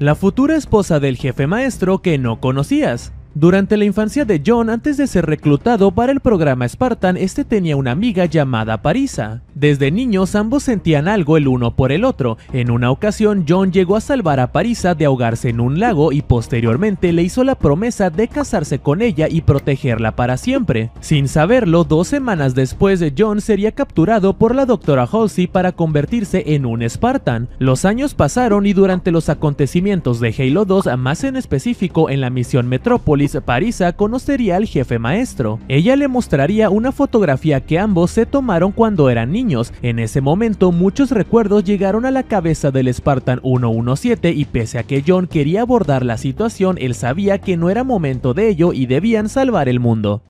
la futura esposa del jefe maestro que no conocías. Durante la infancia de John, antes de ser reclutado para el programa Spartan, este tenía una amiga llamada Parisa, desde niños ambos sentían algo el uno por el otro. En una ocasión, John llegó a salvar a Parisa de ahogarse en un lago y posteriormente le hizo la promesa de casarse con ella y protegerla para siempre. Sin saberlo, dos semanas después, John sería capturado por la doctora Halsey para convertirse en un Spartan. Los años pasaron y durante los acontecimientos de Halo 2, más en específico en la misión Metrópolis, Parisa conocería al jefe maestro. Ella le mostraría una fotografía que ambos se tomaron cuando eran niños en ese momento muchos recuerdos llegaron a la cabeza del Spartan 117 y pese a que John quería abordar la situación, él sabía que no era momento de ello y debían salvar el mundo.